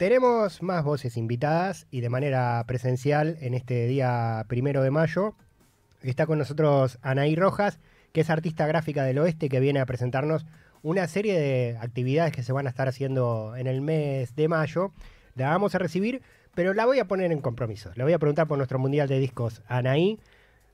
Tenemos más voces invitadas y de manera presencial en este día primero de mayo. Está con nosotros Anaí Rojas, que es artista gráfica del oeste, que viene a presentarnos una serie de actividades que se van a estar haciendo en el mes de mayo. La vamos a recibir, pero la voy a poner en compromiso. Le voy a preguntar por nuestro Mundial de Discos, Anaí.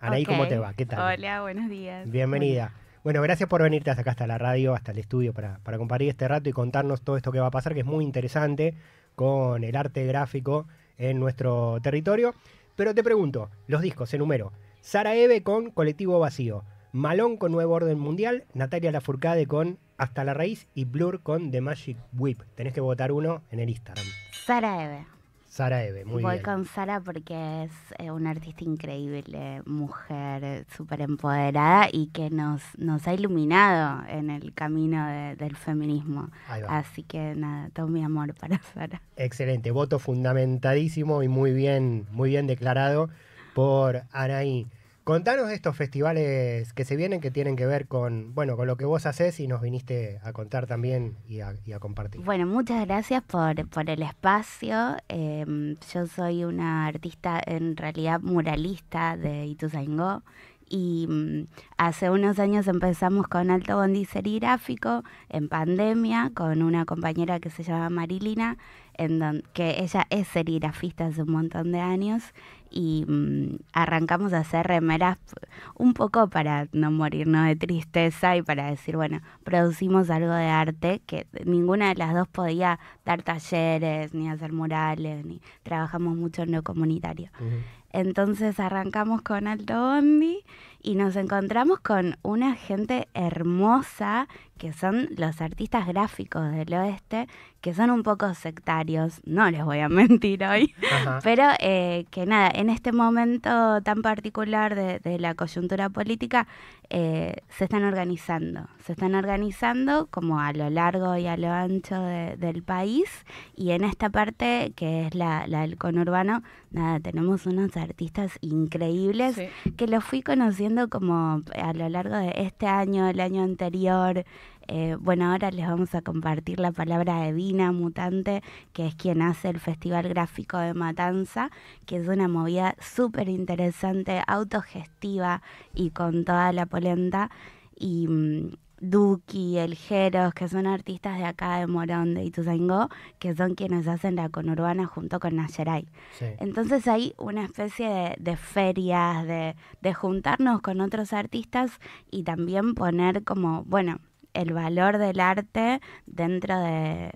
Anaí, ¿cómo te va? ¿Qué tal? Hola, buenos días. Bienvenida. Bueno, gracias por venirte hasta acá, hasta la radio, hasta el estudio, para, para compartir este rato y contarnos todo esto que va a pasar, que es muy interesante con el arte gráfico en nuestro territorio. Pero te pregunto, los discos, número Sara Eve con Colectivo Vacío, Malón con Nuevo Orden Mundial, Natalia Lafourcade con Hasta la Raíz y Blur con The Magic Whip. Tenés que votar uno en el Instagram. Sara Eve. Sara Eve, muy Voy con Sara porque es eh, una artista increíble, mujer eh, súper empoderada y que nos, ha iluminado en el camino del feminismo. Así que nada, todo mi amor para Sara. Excelente, voto fundamentadísimo y muy bien, muy bien declarado por Anaí. Contanos de estos festivales que se vienen que tienen que ver con, bueno, con lo que vos haces y nos viniste a contar también y a, compartir. Bueno, muchas gracias por, el espacio. Em, yo soy una artista en realidad muralista de Ituzaingó y mm, hace unos años empezamos con Alto Bondi Serigráfico en pandemia con una compañera que se llama Marilina, en que ella es serigrafista hace un montón de años y mm, arrancamos a hacer remeras un poco para no morirnos de tristeza y para decir, bueno, producimos algo de arte que ninguna de las dos podía dar talleres, ni hacer murales, ni trabajamos mucho en lo comunitario. Entonces arrancamos con Alto Bondi y nos encontramos con una gente hermosa que son los artistas gráficos del oeste, que son un poco sectarios, no les voy a mentir hoy, pero eh, que nada, en este momento tan particular de la coyuntura política eh, se están organizando. Se están organizando como a lo largo y a lo ancho del país y en esta parte que es la, del conurbano, nada, tenemos unos artistas increíbles que los fui conociendo como a lo largo de este año, el año anterior. Eh, bueno, ahora les vamos a compartir la palabra de Dina Mutante, que es quien hace el Festival Gráfico de Matanza, que es una movida súper interesante, autogestiva y con toda la polenta. Y mm, Duki, El Jeros, que son artistas de acá de Morón, de Ituzaingó, que son quienes hacen la conurbana junto con Nayeray. Entonces hay una especie de, ferias, de juntarnos con otros artistas y también poner como, bueno, el valor del arte dentro de,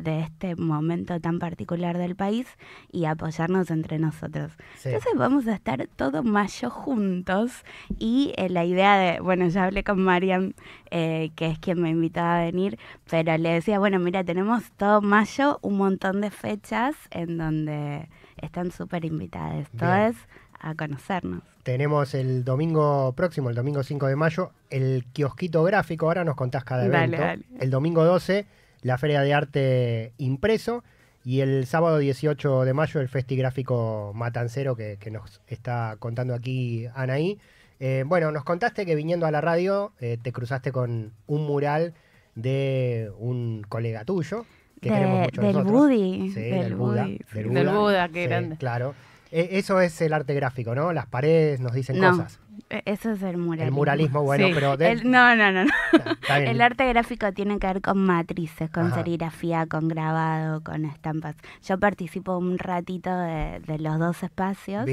este momento tan particular del país y apoyarnos entre nosotros. Entonces vamos a estar todo mayo juntos y eh, la idea de, bueno, ya hablé con Marian, eh, que es quien me invitó a venir, pero le decía, bueno, mira, tenemos todo mayo un montón de fechas en donde están súper invitadas. Todas a conocernos. Tenemos el domingo próximo, el domingo 5 de mayo, el kiosquito gráfico. Ahora nos contás cada evento. El domingo 12, la Feria de Arte Impreso. Y el sábado 18 de mayo, el Festi Gráfico Matancero que, nos está contando aquí Anaí. Eh, bueno, nos contaste que viniendo a la radio eh, te cruzaste con un mural de un colega tuyo. Que queremos mucho del Buddy, Sí, del, Buddy, Del Buda, qué grande. Claro. E, eso es el arte gráfico, ¿no? Las paredes nos dicen cosas. E, eso es el muralismo. El muralismo, bueno, pero... no, no, no. no. el arte gráfico tiene que ver con matrices, con serigrafía, con grabado, con estampas. Yo participo un ratito de, los dos espacios.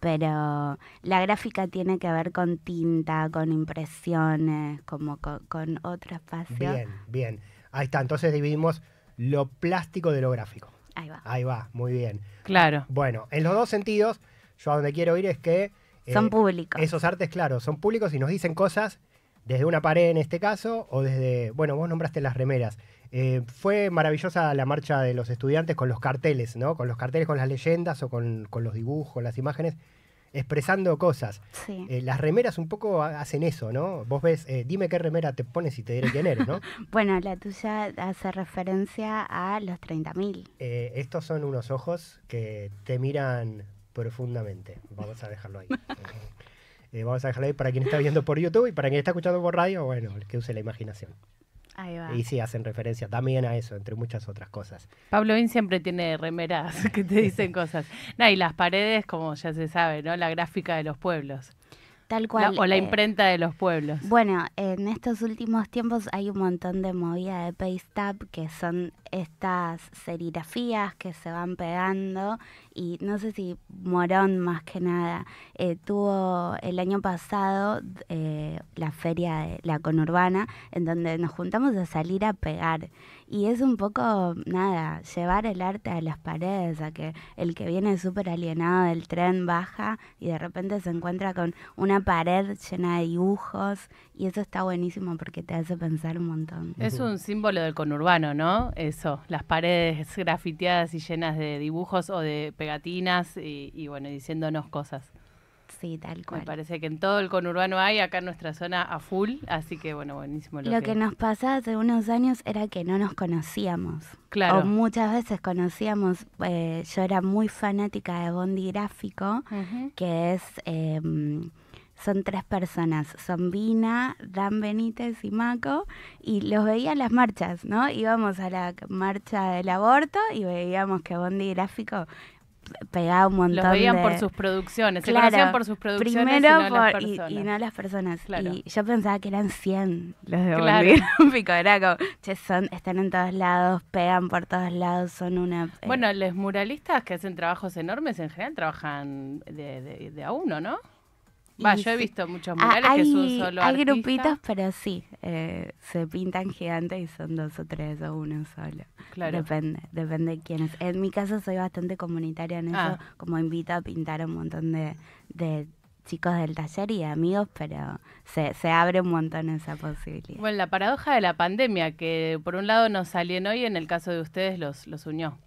Pero la gráfica tiene que ver con tinta, con impresiones, como con, con otro espacio. Bien, bien. Ahí está, entonces dividimos lo plástico de lo gráfico. Ahí va. Ahí va, muy bien. Claro. Bueno, en los dos sentidos, yo a donde quiero ir es que... Eh, son públicos. Esos artes, claro, son públicos y nos dicen cosas desde una pared en este caso o desde, bueno, vos nombraste las remeras. Eh, fue maravillosa la marcha de los estudiantes con los carteles, ¿no? Con los carteles, con las leyendas o con, con los dibujos, las imágenes expresando cosas. Eh, las remeras un poco hacen eso, ¿no? Vos ves, eh, dime qué remera te pones y te diré quién ¿no? bueno, la tuya hace referencia a los 30.000. Eh, estos son unos ojos que te miran profundamente. Vamos a dejarlo ahí. vamos a dejarlo ahí para quien está viendo por YouTube y para quien está escuchando por radio, bueno, el que use la imaginación. Y sí, hacen referencia también a eso, entre muchas otras cosas. Pablo Vin siempre tiene remeras que te dicen cosas. y las paredes, como ya se sabe, ¿no? La gráfica de los pueblos. Tal cual. o la eh, imprenta de los pueblos. Bueno, en estos últimos tiempos hay un montón de movida de paste que son estas serigrafías que se van pegando y no sé si Morón más que nada eh, tuvo el año pasado eh, la feria de la conurbana en donde nos juntamos a salir a pegar y es un poco nada llevar el arte a las paredes a que el que viene súper alienado del tren baja y de repente se encuentra con una pared llena de dibujos y eso está buenísimo porque te hace pensar un montón es un símbolo del conurbano no eso las paredes grafiteadas y llenas de dibujos o de pegatinas y, bueno, diciéndonos cosas. Sí, tal cual. Me parece que en todo el conurbano hay, acá en nuestra zona a full, así que bueno, buenísimo. Lo, que... nos pasaba hace unos años era que no nos conocíamos. Claro. O muchas veces conocíamos, eh, yo era muy fanática de Bondi Gráfico, que es... Em, son tres personas, son Vina, Dan Benítez y Maco, y los veía en las marchas, ¿no? Íbamos a la marcha del aborto y veíamos que Bondi Gráfico pegaba un montón. Los veían por sus producciones, se conocían por sus producciones. Primero y no las personas. Y, yo pensaba que eran 100 los de claro. che, son, están en todos lados, pegan por todos lados, son una. Eh". Bueno, los muralistas que hacen trabajos enormes en general trabajan de a uno, ¿no? Va, yo he visto muchos ah, murales que son solo Hay grupitos, pero sí, eh, se pintan gigantes y son dos o tres o uno solo. Claro. Depende, depende de quién es. En mi caso soy bastante comunitaria en eso, ah. como invito a pintar un montón de, de chicos del taller y de amigos, pero se, se, abre un montón esa posibilidad. Bueno, la paradoja de la pandemia, que por un lado nos alienó y en el caso de ustedes los, los unió.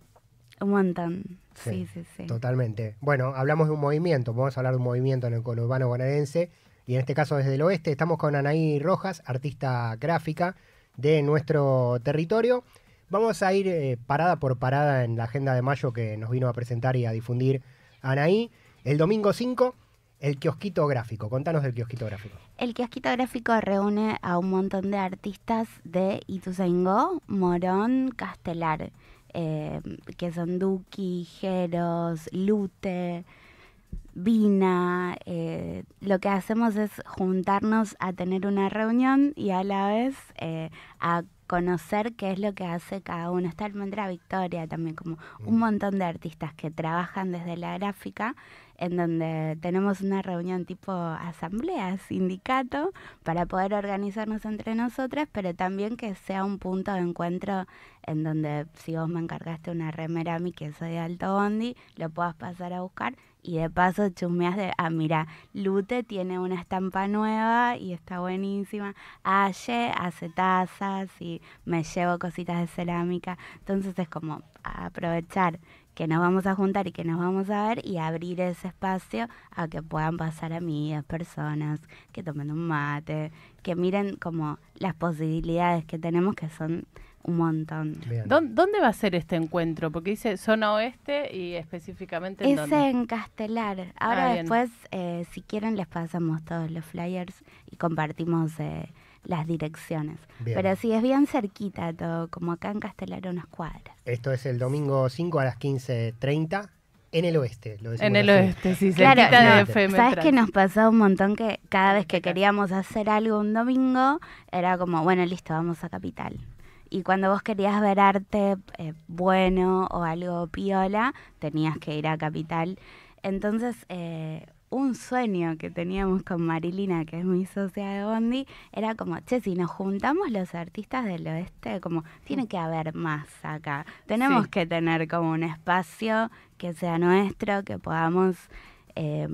Un montón, Sí, sí, sí, Totalmente. Bueno, hablamos de un movimiento, vamos a hablar de un movimiento en el conurbano guanadense, y en este caso desde el oeste estamos con Anaí Rojas, artista gráfica de nuestro territorio. Vamos a ir eh, parada por parada en la agenda de mayo que nos vino a presentar y a difundir Anaí. El domingo 5 el kiosquito gráfico, contanos del kiosquito gráfico. El kiosquito gráfico reúne a un montón de artistas de Ituzaingó, Morón, Castelar eh, que son Duki, Jeros, Lute, Vina. Eh, lo que hacemos es juntarnos a tener una reunión y a la vez eh, a conocer qué es lo que hace cada uno. Está Almendra Victoria también, como un mm. montón de artistas que trabajan desde la gráfica, en donde tenemos una reunión tipo asamblea, sindicato, para poder organizarnos entre nosotras, pero también que sea un punto de encuentro en donde si vos me encargaste una remera a que soy de Alto Bondi, lo puedas pasar a buscar y de paso chusmeas de, ah, mira, Lute tiene una estampa nueva y está buenísima. Aye hace tazas y me llevo cositas de cerámica. Entonces es como aprovechar que nos vamos a juntar y que nos vamos a ver y abrir ese espacio a que puedan pasar amigas, personas, que tomen un mate, que miren como las posibilidades que tenemos que son montón. ¿Dónde va a ser este encuentro? Porque dice zona oeste y específicamente en Es en Castelar. Ahora ah, después, eh, si quieren, les pasamos todos los flyers y compartimos eh, las direcciones. Pero sí, es bien cerquita todo, como acá en Castelar, unas cuadras. Esto es el domingo 5 a las 15.30. En el oeste, En el oeste, sí, claro, de ¿Sabes que nos pasó un montón que cada vez que queríamos hacer algo un domingo, era como, bueno, listo, vamos a Capital. Y cuando vos querías ver arte eh, bueno o algo piola, tenías que ir a Capital. Entonces, eh, un sueño que teníamos con Marilina, que es mi socia de Bondi, era como, che, si nos juntamos los artistas del oeste, como, tiene que haber más acá. Tenemos que tener como un espacio que sea nuestro, que podamos eh,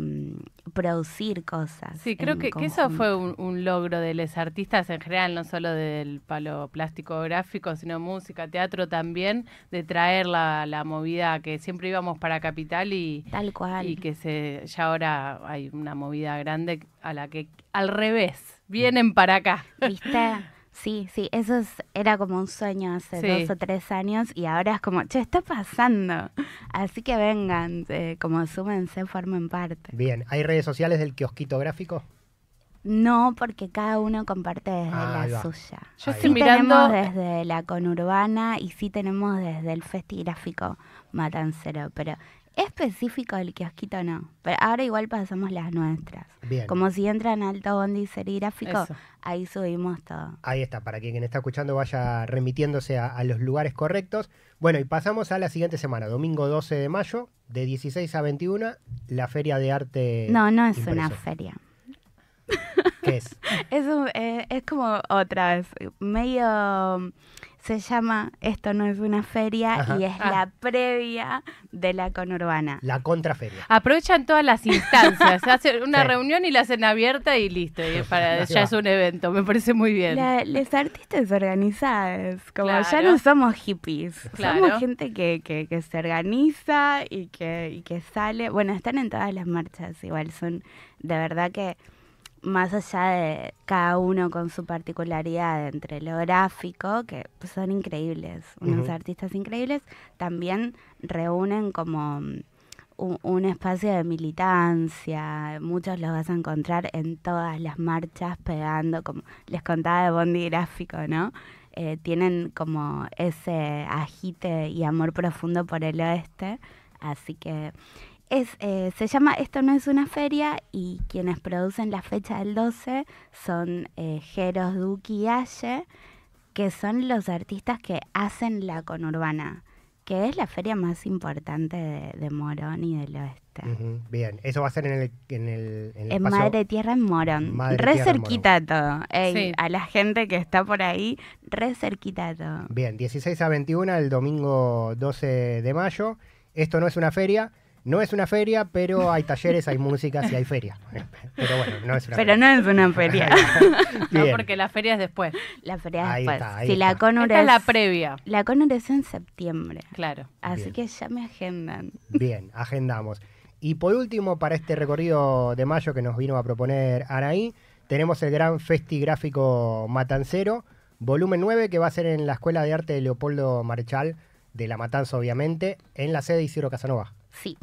producir cosas. Sí, creo que, eso fue un, logro de los artistas en general, no solo del palo plástico gráfico, sino música, teatro también, de traer la, la movida que siempre íbamos para Capital y, Tal cual. y que se, ya ahora hay una movida grande a la que al revés, vienen para acá. ¿Viste? Sí, sí, eso era como un sueño hace dos o tres años y ahora es como, che, está pasando. Así que vengan, eh, como súmense, formen parte. Bien, ¿hay redes sociales del kiosquito gráfico? No, porque cada uno comparte desde ah, la suya. Yo sí mirando... tenemos desde la conurbana y sí tenemos desde el festigráfico Gráfico Matancero, pero específico del kiosquito no. Pero ahora igual pasamos las nuestras. Como si entran Alto bondi serigráfico, ahí subimos todo. Ahí está, para que quien está escuchando vaya remitiéndose a, los lugares correctos. Bueno, y pasamos a la siguiente semana, domingo 12 de mayo, de 16 a 21, la Feria de Arte. No, no es una feria es? Es, un, eh, es como medio se llama Esto no es una feria y es la ah. previa de la conurbana. La contraferia. Aprovechan todas las instancias, hacen una reunión y la hacen abierta y listo, ya es un evento, me parece muy bien. los artistas organizadas, como ya no somos hippies, somos gente que, que, se organiza y que, y que sale. Bueno, están en todas las marchas igual, son de verdad que más allá de cada uno con su particularidad entre lo gráfico, que pues, son increíbles, unos artistas increíbles, también reúnen como mm, un, espacio de militancia. Muchos los vas a encontrar en todas las marchas pegando, como les contaba de Bondi Gráfico, ¿no? Eh, tienen como ese agite y amor profundo por el oeste. Así que, eh, se llama Esto no es una feria y quienes producen la fecha del 12 son eh, Jeros, Duki y Aye, que son los artistas que hacen la conurbana, que es la feria más importante de, Morón y del oeste. bien, eso va a ser en el... En, el, en, Madre Tierra en Morón, re cerquita todo, a la gente que está por ahí, re cerquita todo. Bien, 16 a 21 el domingo 12 de mayo, Esto no es una feria. No es una feria, pero hay talleres, hay música y hay feria. Pero bueno, no es una feria. Pero no es una feria. no, porque la feria es después. La feria es después. Está, la Esta es, la previa. La Conor es en septiembre. Claro. Así que ya me agendan. Bien, agendamos. Y por último, para este recorrido de mayo que nos vino a proponer Anaí, tenemos el gran Festi Gráfico Matancero, volumen 9, que va a ser en la Escuela de Arte de Leopoldo Marchal, de La Matanza, obviamente, en la sede de Isidro Casanova. Sí,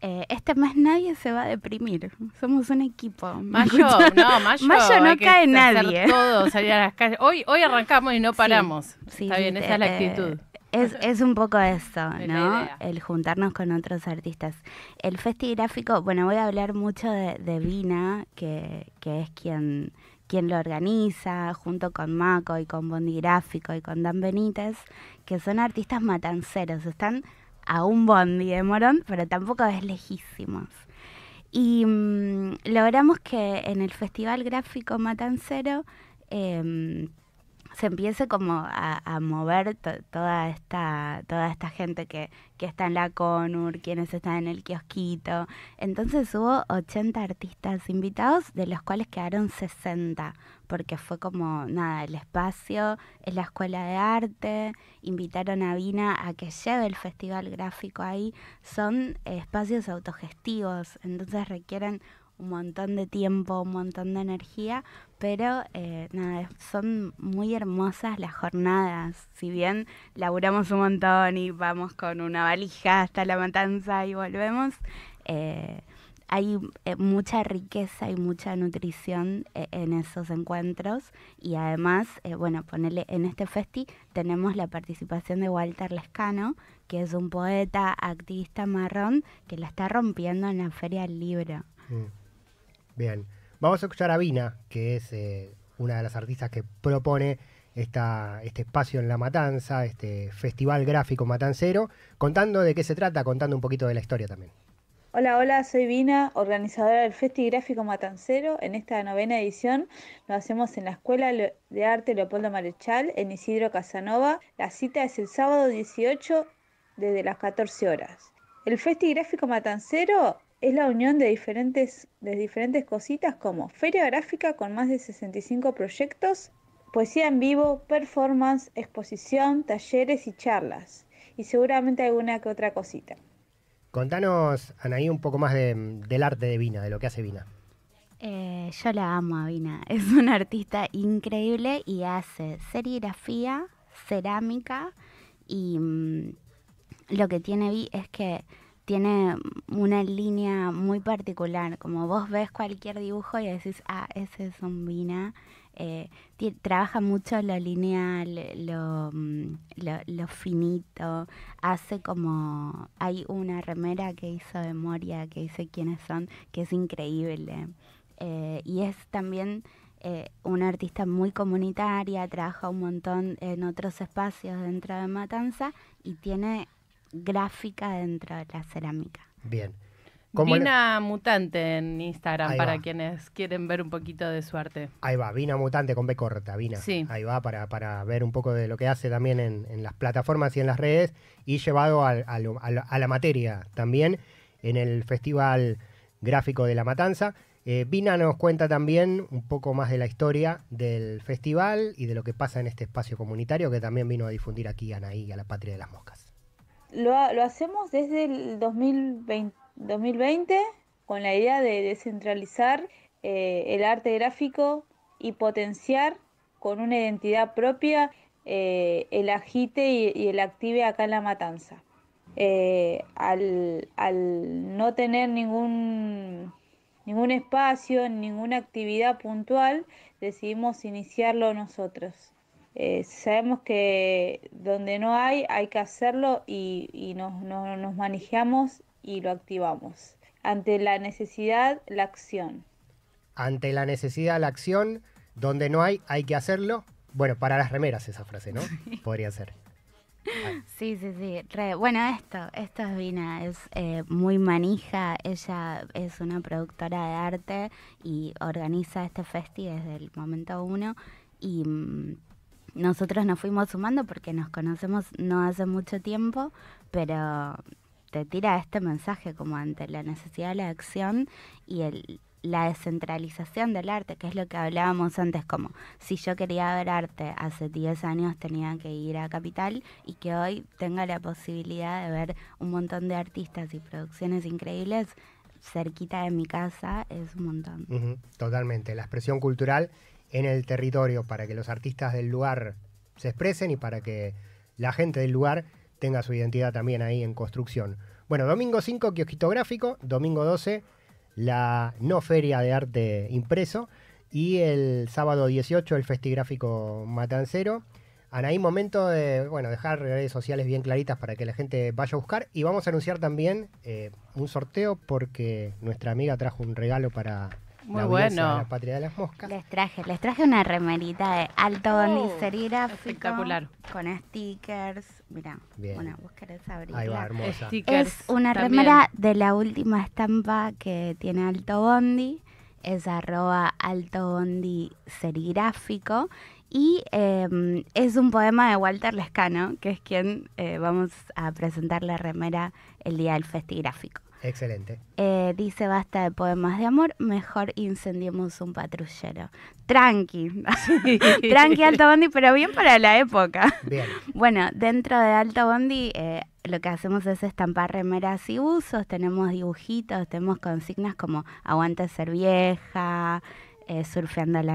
eh, este mes nadie se va a deprimir. Somos un equipo. Mayo, no, mayo, mayo no cae nadie. a las calles. Hoy, hoy arrancamos y no paramos. Está bien, esa es la eh, actitud. Es, un poco eso, ¿no? El juntarnos con otros artistas. El festi gráfico, bueno, voy a hablar mucho de, Vina, que, que, es quien, quien lo organiza, junto con Maco y con Bondi Gráfico y con Dan Benítez, que son artistas matanceros. Están a un bondi de Morón, pero tampoco es lejísimos. Y mm, logramos que en el Festival Gráfico Matancero em, se empiece como a, mover toda esta toda esta gente que, que está en la CONUR, quienes están en el kiosquito. Entonces hubo 80 artistas invitados, de los cuales quedaron 60, porque fue como, nada, el espacio, es la escuela de arte, invitaron a Vina a que lleve el festival gráfico ahí. Son espacios autogestivos, entonces requieren un montón de tiempo, un montón de energía, pero eh, nada, son muy hermosas las jornadas. Si bien laburamos un montón y vamos con una valija hasta la matanza y volvemos, eh, hay eh, mucha riqueza y mucha nutrición en esos encuentros y además, bueno, ponerle en este festi tenemos la participación de Walter Lescano, que es un poeta activista marrón que la está rompiendo en la Feria del Libro. Mm. Bien, vamos a escuchar a Vina, que es eh, una de las artistas que propone este espacio en La Matanza, este festival gráfico matancero, contando de qué se trata, contando un poquito de la historia también. Hola, hola, soy Vina, organizadora del Festival Gráfico Matancero. En esta novena edición lo hacemos en la Escuela de Arte Leopoldo Marechal, en Isidro Casanova. La cita es el sábado 18 desde las 14 horas. El Festival Gráfico Matancero es la unión de diferentes, de diferentes cositas como feria gráfica con más de 65 proyectos, poesía en vivo, performance, exposición, talleres y charlas. Y seguramente alguna que otra cosita. Contanos, Anaí, un poco más del arte de Vina, de lo que hace Vina. Eh, yo la amo a Vina, es una artista increíble y hace serigrafía, cerámica y mm, lo que tiene Vi es que tiene una línea muy particular, como vos ves cualquier dibujo y decís, ah, ese es Zombina. Eh, trabaja mucho lo lineal, mm, lo, lo, finito, hace como, hay una remera que hizo de Moria, que dice quiénes son, que es increíble. Eh, y es también eh, una artista muy comunitaria, trabaja un montón en otros espacios dentro de Matanza y tiene gráfica dentro de la cerámica. Bien. Vina Mutante en Instagram para quienes quieren ver un poquito de su arte. Ahí va, Vina Mutante con B corta, Vina. Ahí va para, para ver un poco de lo que hace también en, las plataformas y en las redes y llevado a, la materia también en el Festival Gráfico de la Matanza. Eh, Vina nos cuenta también un poco más de la historia del festival y de lo que pasa en este espacio comunitario que también vino a difundir aquí Anaí a la Patria de las Moscas lo, lo hacemos desde el 2020, con la idea de descentralizar eh, el arte gráfico y potenciar con una identidad propia eh, el agite y, el active acá en la matanza. Eh, al, al, no tener ningún, ningún espacio, ninguna actividad puntual, decidimos iniciarlo nosotros. Eh, sabemos que donde no hay hay que hacerlo y, nos, manejamos y lo activamos. Ante la necesidad, la acción. Ante la necesidad, la acción. Donde no hay, hay que hacerlo. Bueno, para las remeras esa frase, ¿no? Podría ser. Sí, sí, sí. Bueno, esto, esto es Vina, es eh, muy manija. Ella es una productora de arte y organiza este festi desde el momento uno. Y mm, nosotros nos fuimos sumando porque nos conocemos no hace mucho tiempo, pero te tira este mensaje como ante la necesidad de la acción y el, la descentralización del arte, que es lo que hablábamos antes, como si yo quería ver arte hace 10 años tenía que ir a Capital y que hoy tenga la posibilidad de ver un montón de artistas y producciones increíbles cerquita de mi casa, es un montón. totalmente, la expresión cultural en el territorio para que los artistas del lugar se expresen y para que la gente del lugar tenga su identidad también ahí en construcción. Bueno, domingo 5, quiosquito gráfico, domingo 12, la no feria de arte impreso y el sábado 18 el festigráfico matancero. Anaí, momento de bueno, dejar redes sociales bien claritas para que la gente vaya a buscar. Y vamos a anunciar también eh, un sorteo porque nuestra amiga trajo un regalo para muy bueno. La patria de las moscas. Les traje, les traje una remerita de alto bondi oh, serigráfico. Espectacular. Con stickers. Mirá, bueno, buscar querés abrirla. Ahí va, hermosa. es una remera de la última estampa que tiene Alto Bondi. Es arroba Alto Bondi serigráfico. Y em, es un poema de Walter Lescano, que es quien eh, vamos a presentar la remera el día del festigráfico. Excelente. Eh, dice, basta de poemas de amor, mejor incendiemos un patrullero. Tranqui, tranqui Alto Bondi, pero bien para la época. Bien. Bueno, dentro de Alto Bondi eh, lo que hacemos es estampar remeras y usos, tenemos dibujitos, tenemos consignas como aguanta ser vieja, eh, surfeando la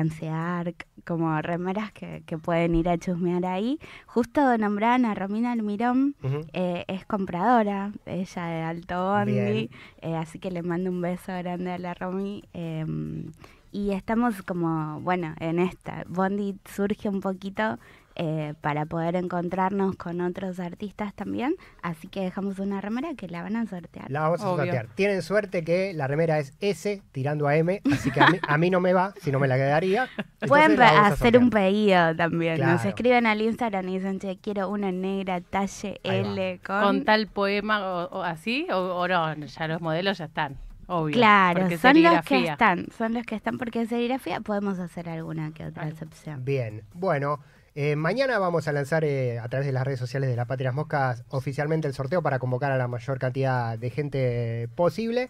como remeras que, pueden ir a chusmear ahí. Justo nombrada a Romina Almirón, eh, es compradora, ella de Alto Bondi, eh, así que le mando un beso grande a la Romi... Em, y estamos como, bueno, en esta. Bondi surge un poquito eh, para poder encontrarnos con otros artistas también. Así que dejamos una remera que la van a sortear. La vamos a sortear. Tienen suerte que la remera es S tirando a M, así que a mí, no me va, si no me la quedaría. Pueden hacer un pedido también. Nos escriben al Instagram y dicen, quiero una negra talle L con... con... tal poema o, así, o, no, ya los modelos ya están. Obvio, claro, son los que están, son los que están porque serigrafía podemos hacer alguna que otra excepción. Bien, bueno, eh, mañana vamos a lanzar eh, a través de las redes sociales de la Patrias Moscas oficialmente el sorteo para convocar a la mayor cantidad de gente posible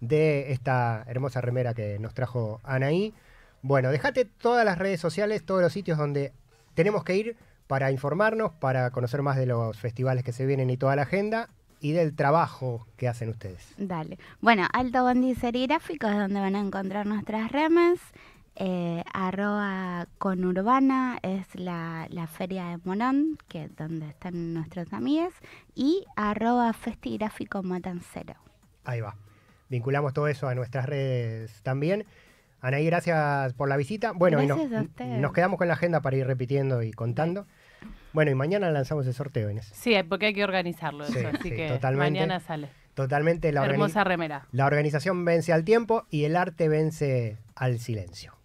de esta hermosa remera que nos trajo Anaí. Bueno, dejate todas las redes sociales, todos los sitios donde tenemos que ir para informarnos, para conocer más de los festivales que se vienen y toda la agenda y del trabajo que hacen ustedes. Dale. Bueno, Alto Bondi Serigráfico es donde van a encontrar nuestras remas. Eh, arroba conurbana es la, feria de Morón, que es donde están nuestros amigos, y arroba festigráfico matancero. Ahí va. Vinculamos todo eso a nuestras redes también. Anaí, gracias por la visita. Bueno, y nos, quedamos con la agenda para ir repitiendo y contando. Bueno, y mañana lanzamos el sorteo, Sí, porque hay que organizarlo, sí, así que totalmente. mañana sale. Totalmente la Hermosa remera. La organización vence al tiempo y el arte vence al silencio.